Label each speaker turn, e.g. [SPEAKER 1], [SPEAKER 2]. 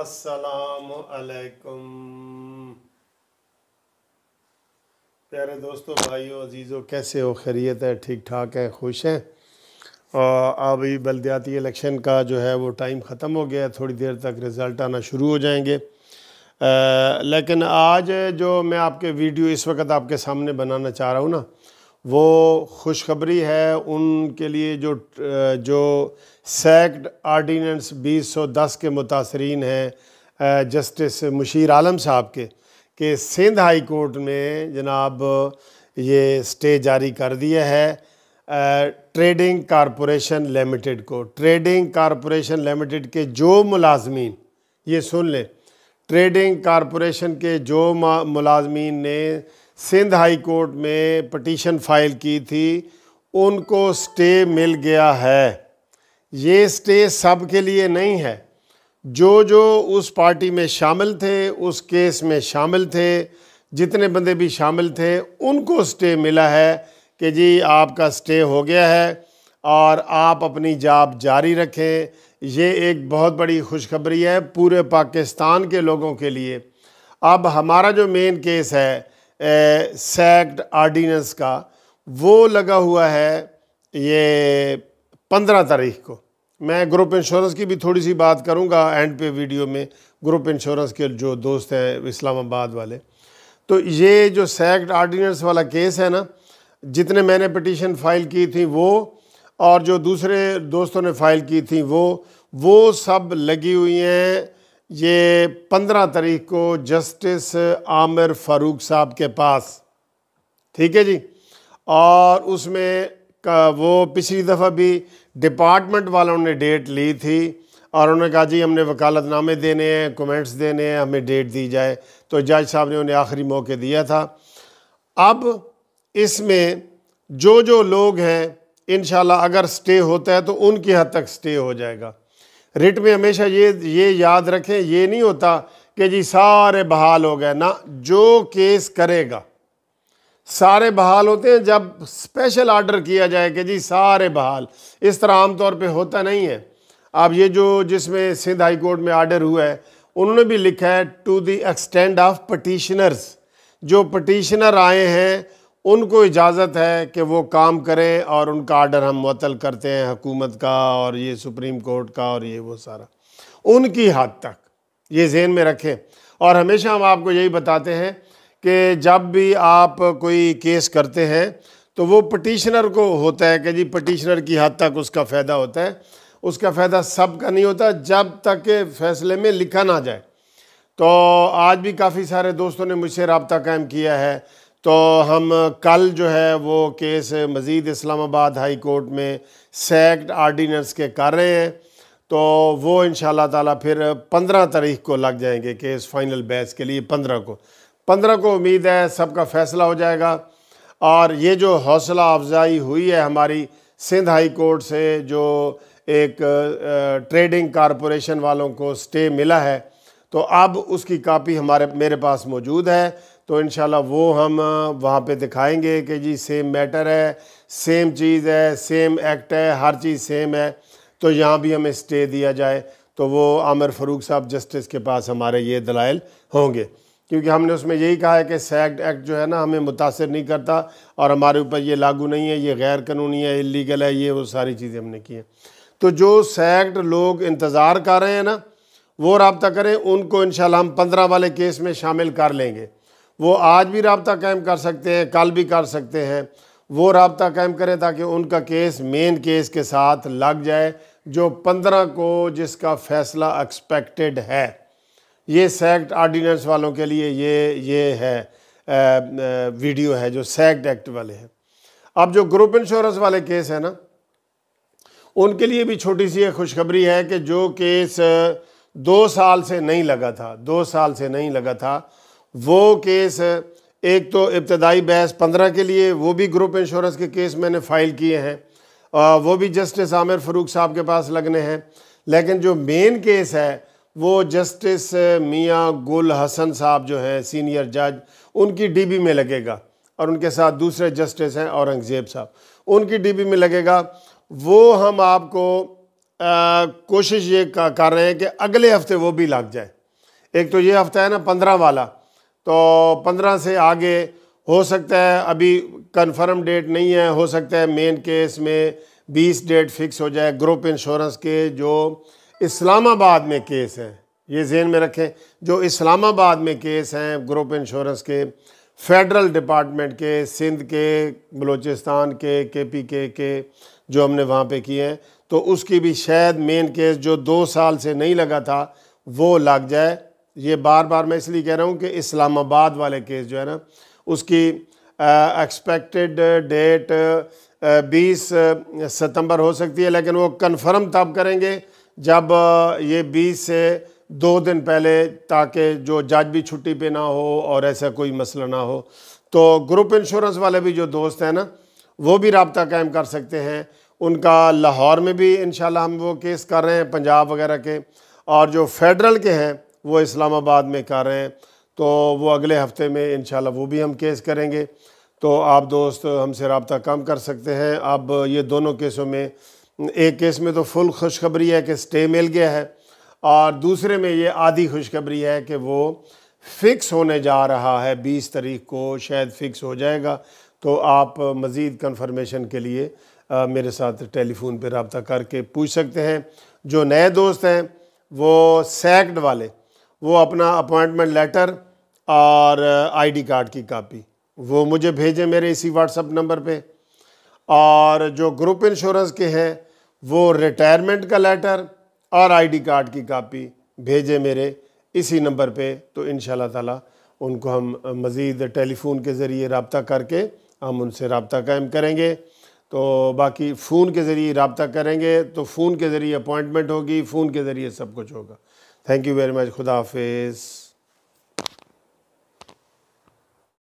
[SPEAKER 1] असलकुम प्यारे दोस्तों भाइयों अजीज़ों कैसे हो खैरियत है ठीक ठाक है खुश हैं और अभी बलदियाती इलेक्शन का जो है वो टाइम ख़त्म हो गया है थोड़ी देर तक रिज़ल्ट आना शुरू हो जाएंगे आ, लेकिन आज जो मैं आपके वीडियो इस वक्त आपके सामने बनाना चाह रहा हूँ ना वो खुशखबरी है उनके लिए जो जो सैक्ड आर्डीनेंस दस के मुतासरीन हैं जस्टिस मुशीर आलम साहब के कि सिंध हाई कोर्ट ने जनाब ये स्टे जारी कर दिया है ट्रेडिंग कॉर्पोरेशन लिमिटेड को ट्रेडिंग कॉर्पोरेशन लिमिटेड के जो मुलाजमीन ये सुन लें ट्रेडिंग कॉरपोरेशन के जो मुलाजमीन ने सिंध हाई कोर्ट में पटिशन फाइल की थी उनको स्टे मिल गया है ये स्टे सब के लिए नहीं है जो जो उस पार्टी में शामिल थे उस केस में शामिल थे जितने बंदे भी शामिल थे उनको स्टे मिला है कि जी आपका स्टे हो गया है और आप अपनी जाब जारी रखें ये एक बहुत बड़ी खुशखबरी है पूरे पाकिस्तान के लोगों के लिए अब हमारा जो मेन केस है सैक्ट आर्डीनेंस का वो लगा हुआ है ये पंद्रह तारीख को मैं ग्रुप इंश्योरेंस की भी थोड़ी सी बात करूंगा एंड पे वीडियो में ग्रुप इंश्योरेंस के जो दोस्त हैं इस्लामाबाद वाले तो ये जो सैक्ट आर्डीनेंस वाला केस है ना जितने मैंने पटिशन फ़ाइल की थी वो और जो दूसरे दोस्तों ने फ़ाइल की थी वो वो सब लगी हुई हैं ये पंद्रह तारीख को जस्टिस आमिर फारूक साहब के पास ठीक है जी और उसमें का वो पिछली दफ़ा भी डिपार्टमेंट वालों ने डेट ली थी और उन्होंने कहा जी हमने वकालतनामे देने हैं कमेंट्स देने हैं हमें डेट दी जाए तो जज साहब ने उन्हें आखिरी मौके दिया था अब इसमें जो जो लोग हैं इन अगर स्टे होता है तो उनकी हद तक स्टे हो जाएगा रिट में हमेशा ये ये याद रखें ये नहीं होता कि जी सारे बहाल हो गए ना जो केस करेगा सारे बहाल होते हैं जब स्पेशल ऑर्डर किया जाए कि जी सारे बहाल इस तरह आमतौर पे होता नहीं है अब ये जो जिसमें सिंध हाई कोर्ट में आर्डर हुआ है उन्होंने भी लिखा है to the extent of petitioners जो पटिशनर आए हैं उनको इजाज़त है कि वो काम करें और उनका आर्डर हम मतल करते हैं हुकूमत का और ये सुप्रीम कोर्ट का और ये वो सारा उनकी हद तक ये जहन में रखें और हमेशा हम आपको यही बताते हैं कि जब भी आप कोई केस करते हैं तो वो पटिशनर को होता है कि जी पटिशनर की हद तक उसका फ़ायदा होता है उसका फ़ायदा सब का नहीं होता जब तक के फैसले में लिखा ना जाए तो आज भी काफ़ी सारे दोस्तों ने मुझसे रबता कायम किया है तो हम कल जो है वो केस मज़ीद इस्लामाबाद हाई कोर्ट में सेक्ट आर्डीनेंस के कर रहे हैं तो वो इन ताला फिर पंद्रह तारीख को लग जाएंगे केस फाइनल बैच के लिए पंद्रह को पंद्रह को उम्मीद है सबका फ़ैसला हो जाएगा और ये जो हौसला अफजाई हुई है हमारी सिंध हाई कोर्ट से जो एक ट्रेडिंग कॉरपोरेशन वालों को स्टे मिला है तो अब उसकी कापी हमारे मेरे पास मौजूद है तो इन वो हम वहाँ पे दिखाएंगे कि जी सेम मैटर है सेम चीज़ है सेम एक्ट है हर चीज़ सेम है तो यहाँ भी हमें स्टे दिया जाए तो वो आमिर फ़रूक साहब जस्टिस के पास हमारे ये दलाइल होंगे क्योंकि हमने उसमें यही कहा है कि सैक्ट एक्ट जो है ना हमें मुतासर नहीं करता और हमारे ऊपर ये लागू नहीं है ये गैर कानूनी है इलीगल है ये वो सारी चीज़ें हमने की हैं तो जो सैक्ट लोग इंतज़ार कर रहे हैं ना वो रबता करें उनको इन हम पंद्रह वाले केस में शामिल कर लेंगे वो आज भी रबता कायम कर सकते हैं कल भी कर सकते हैं वो रबता कायम करें ताकि उनका केस मेन केस के साथ लग जाए जो पंद्रह को जिसका फैसला एक्सपेक्टेड है ये सेक्ट आर्डीनेंस वालों के लिए ये ये है आ, वीडियो है जो सेक्ट एक्ट वाले हैं अब जो ग्रुप इंश्योरेंस वाले केस है ना उनके लिए भी छोटी सी एक खुशखबरी है कि जो केस दो साल से नहीं लगा था दो साल से नहीं लगा था वो केस एक तो इब्तदाई बहस पंद्रह के लिए वो भी ग्रुप इंश्योरेंस के केस मैंने फ़ाइल किए हैं वो भी जस्टिस आमिर फ़रूक साहब के पास लगने हैं लेकिन जो मेन केस है वो जस्टिस मियाँ गुल हसन साहब जो हैं सीनियर जज उनकी डीबी में लगेगा और उनके साथ दूसरे जस्टिस हैं औरंगज़ेब साहब उनकी डीबी में लगेगा वो हम आपको आ, कोशिश ये कर रहे हैं कि अगले हफ्ते वो भी लग जाए एक तो ये हफ्ता है ना पंद्रह वाला तो पंद्रह से आगे हो सकता है अभी कन्फर्म डेट नहीं है हो सकता है मेन केस में बीस डेट फिक्स हो जाए ग्रुप इंश्योरेंस के जो इस्लामाबाद में केस हैं ये जेन में रखें जो इस्लामाबाद में केस हैं ग्रुप इंश्योरेंस के फेडरल डिपार्टमेंट के सिंध के बलूचिस्तान के के पी के के जो हमने वहाँ पे किए हैं तो उसकी भी शायद मेन केस जो दो साल से नहीं लगा था वो लग जाए ये बार बार मैं इसलिए कह रहा हूँ कि इस्लामाबाद वाले केस जो है ना उसकी एक्सपेक्टेड डेट बीस सितंबर हो सकती है लेकिन वो कन्फर्म तब करेंगे जब ये बीस से दो दिन पहले ताकि जो जज भी छुट्टी पे ना हो और ऐसा कोई मसला ना हो तो ग्रुप इंश्योरेंस वाले भी जो दोस्त हैं ना वो भी रबता कायम कर सकते हैं उनका लाहौर में भी इन हम वो केस कर रहे हैं पंजाब वगैरह के और जो फेडरल के हैं वो इस्लामाबाद में कर रहे हैं तो वो अगले हफ्ते में इन वो भी हम केस करेंगे तो आप दोस्त हमसे रबता कम कर सकते हैं अब ये दोनों केसों में एक केस में तो फुल खुशखबरी है कि स्टे मिल गया है और दूसरे में ये आधी खुशखबरी है कि वो फ़िक्स होने जा रहा है बीस तारीख को शायद फ़िक्स हो जाएगा तो आप मज़ीद कन्फर्मेशन के लिए आ, मेरे साथ टेलीफोन पर रबता करके पूछ सकते हैं जो नए दोस्त हैं वो सैक्ड वाले वो अपना अपॉइंटमेंट लेटर और आईडी कार्ड की कापी वो मुझे भेजें मेरे इसी व्हाट्सअप नंबर पे और जो ग्रुप इंश्योरेंस के हैं वो रिटायरमेंट का लेटर और आईडी कार्ड की कापी भेजें मेरे इसी नंबर पे तो इन ताला उनको हम मज़ीद टेलीफोन के ज़रिए रबता करके हम उनसे रबता कायम करेंगे तो बाकी फ़ोन के ज़रिए रबता करेंगे तो फ़ोन के ज़रिए अपॉइंटमेंट होगी फ़ोन के ज़रिए सब कुछ होगा Thank you very much. Khuda